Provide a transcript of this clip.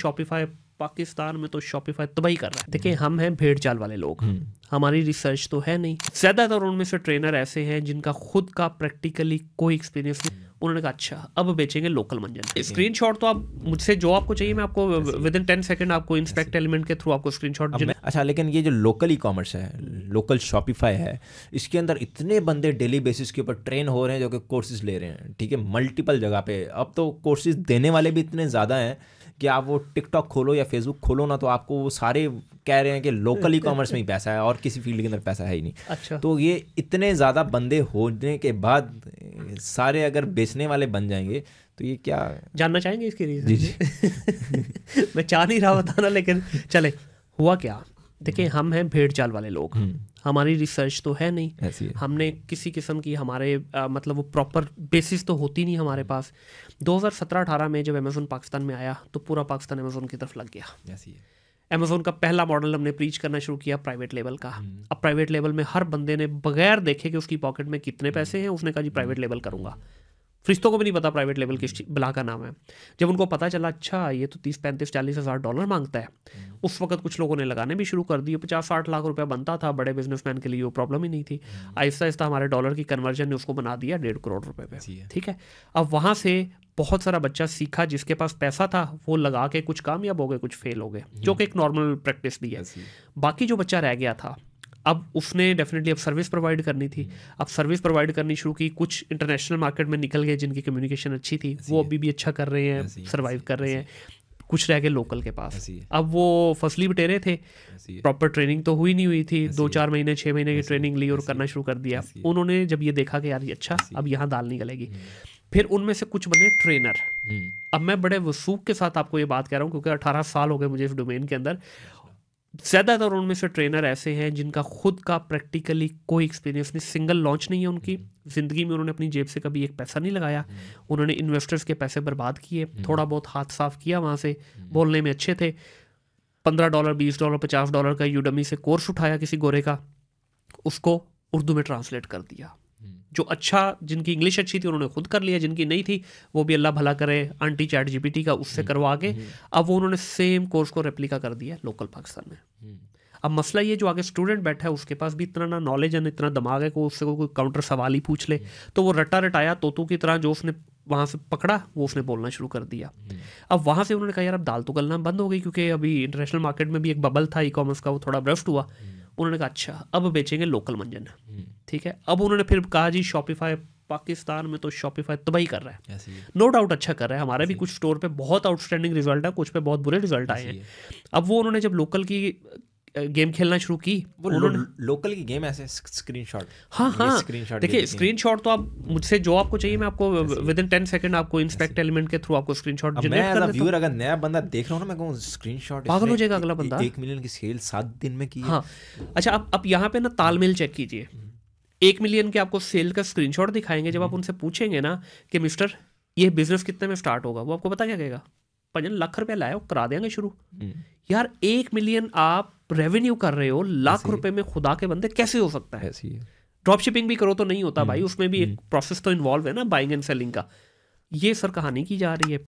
Shopify Pakistan में तो Shopify तबाही कर रहा है देखिए हम्म। हम हैं भेड़ चाल वाले लोग हम्म। हमारी रिसर्च तो है नहीं ज़्यादातर तो उनमें से ट्रेनर ऐसे हैं जिनका खुद का प्रैक्टिकली कोई एक्सपीरियंस नहीं हम्म। उन्होंने कहा अच्छा अब बेचेंगे लोकल मंजन स्क्रीन शॉट तो आप मुझसे जो आपको चाहिए मैं आपको विद इन टेन सेकंड आपको इंस्पेक्ट एलिमेंट के थ्रू आपको स्क्रीन शॉट अच्छा लेकिन ये जो लोकल ई कॉमर्स है लोकल शॉपिफाई है इसके अंदर इतने बंदे डेली बेसिस के ऊपर ट्रेन हो रहे हैं जो कि कोर्सेज ले रहे हैं ठीक है मल्टीपल जगह पे अब तो कोर्सेज देने वाले भी इतने ज़्यादा हैं कि आप वो टिकटॉक खोलो या फेसबुक खोलो ना तो आपको वो सारे कह रहे हैं कि लोकल ई कॉमर्स में ही पैसा है और किसी फील्ड के अंदर पैसा है ही नहीं अच्छा तो ये इतने ज़्यादा बंदे होने के बाद सारे अगर बेचने वाले बन जाएंगे तो ये क्या जानना चाहेंगे इसके रीज़न जी जी मैं चाह नहीं रहा बताना लेकिन चले हुआ क्या देखिए हम हैं भेड़ चाल वाले लोग हम्म। हमारी रिसर्च तो है नहीं ऐसी है। हमने किसी किस्म की हमारे आ, मतलब वो प्रॉपर बेसिस तो होती नहीं हमारे हम्म। पास 2017-18 में जब अमेज़ोन पाकिस्तान में आया तो पूरा पाकिस्तान अमेज़ोन की तरफ लग गया ऐसी है अमेज़ोन का पहला मॉडल हमने प्रीच करना शुरू किया प्राइवेट लेवल का हम्म। अब प्राइवेट लेवल में हर बंदे ने बगैर देखे कि उसकी पॉकेट में कितने हम्म। पैसे हैं उसने कहा जी प्राइवेट लेवल करूँगा फरिश्तों को भी नहीं पता प्राइवेट लेवल किस बला का नाम है जब उनको पता चला अच्छा ये तो तीस पैंतीस चालीस हज़ार डॉलर मांगता है हम्म। उस वक्त कुछ लोगों ने लगाने भी शुरू कर दिए पचास साठ लाख रुपया बनता था बड़े बिजनेसमैन के लिए वो प्रॉब्लम ही नहीं थी हम्म। आहिस्ता आहिस्ता हमारे डॉलर की कन्वर्जन ने उसको बना दिया डेढ़ करोड़ रुपये पे ठीक है अब वहाँ से बहुत सारा बच्चा सीखा जिसके पास पैसा था वो लगा के कुछ कामयाब हो गए कुछ फेल हो गए जो हम्म। कि एक नॉर्मल प्रैक्टिस भी है बाकी जो बच्चा रह गया था अब उसने डेफिनेटली अब सर्विस प्रोवाइड करनी थी अब सर्विस प्रोवाइड करनी शुरू की कुछ इंटरनेशनल मार्केट में निकल गए जिनकी कम्युनिकेशन अच्छी थी वो अभी भी अच्छा कर रहे हैं सर्वाइव कर रहे हैं कुछ रह गए लोकल के पास अब वो फसली बटेरे थे प्रॉपर ट्रेनिंग तो हुई नहीं हुई थी दो चार महीने छः महीने की ट्रेनिंग ली और करना शुरू कर दिया उन्होंने जब ये देखा कि यार ये अच्छा अब यहाँ दाल निकलेगी हम्म। फिर उनमें से कुछ बने ट्रेनर हम्म। अब मैं बड़े वसूख के साथ आपको ये बात कह रहा हूँ क्योंकि अठारह साल हो गए मुझे इस डोमेन के अंदर ज़्यादातर उनमें से ट्रेनर ऐसे हैं जिनका खुद का प्रैक्टिकली कोई एक्सपीरियंस नहीं सिंगल लॉन्च नहीं है उनकी ज़िंदगी में उन्होंने अपनी जेब से कभी एक पैसा नहीं लगाया हम्म। उन्होंने इन्वेस्टर्स के पैसे बर्बाद किए हम्म। थोड़ा बहुत हाथ साफ किया वहाँ से हम्म। बोलने में अच्छे थे पंद्रह डॉलर बीस डॉलर पचास डॉलर का यूडमी से कोर्स उठाया किसी गोरे का उसको उर्दू में ट्रांसलेट कर दिया जो अच्छा जिनकी इंग्लिश अच्छी थी उन्होंने खुद कर लिया जिनकी नहीं थी वो भी अल्लाह भला करे आंटी चैट जीपीटी का उससे हम्म, करवा के हम्म। अब वो उन्होंने सेम कोर्स को रेप्लिका कर दिया लोकल पाकिस्तान में हम्म। अब मसला ये जो आगे स्टूडेंट बैठा है उसके पास भी इतना ना नॉलेज है ना इतना दिमाग है को उससे कोई काउंटर सवाल ही पूछ ले तो वो रटा रटाया तोतों की तरह जो उसने वहाँ से पकड़ा वो उसने बोलना शुरू कर दिया अब वहाँ से उन्होंने कहा यार अब दाल तो गलना बंद हो गई क्योंकि अभी इंटरनेशनल मार्केट में भी एक बबल था ई कॉमर्स का वो थोड़ा ब्रस्ट हुआ उन्होंने कहा अच्छा अब बेचेंगे लोकल मंजन हम्म। ठीक है अब उन्होंने फिर कहा जी शॉपिफाई पाकिस्तान में तो शॉपिफाई तबाही कर रहा है नो डाउट no अच्छा कर रहा है हमारे भी कुछ स्टोर पे बहुत आउटस्टैंडिंग रिजल्ट है कुछ पे बहुत बुरे रिजल्ट आए हैं अब वो उन्होंने जब लोकल की गेम खेलना शुरू की वो लो, लोकल की गेम ऐसे स्क्रीनशॉट हाँ हाँ स्क्रीनशॉट देखिए स्क्रीनशॉट तो आप मुझसे जो आपको चाहिए मैं आपको विद इन टेन सेकंड आपको इंस्पेक्ट एलिमेंट के थ्रू आपको स्क्रीन शॉट कर व्यूअर अगर नया बंदा देख रहा हूँ ना मैं स्क्रीन शॉट पागल हो जाएगा अगला बंदा एक मिलियन की सेल सात दिन में की हाँ अच्छा आप आप यहाँ पे ना तालमेल चेक कीजिए हम्म। एक मिलियन के आपको सेल का स्क्रीनशॉट दिखाएंगे जब आप हम्म। उनसे पूछेंगे ना कि मिस्टर ये बिजनेस कितने में स्टार्ट होगा वो आपको पता क्या कहेगा पंजन लख रुपया लाया वो करा देंगे शुरू हम्म। यार एक मिलियन आप रेवेन्यू कर रहे हो लाख रुपए में खुदा के बंदे कैसे हो सकता है है ड्रॉप शिपिंग भी करो तो नहीं होता हम्म। भाई उसमें भी एक प्रोसेस हम्म। तो इन्वॉल्व है ना बाइंग एंड सेलिंग का ये सर कहानी की जा रही है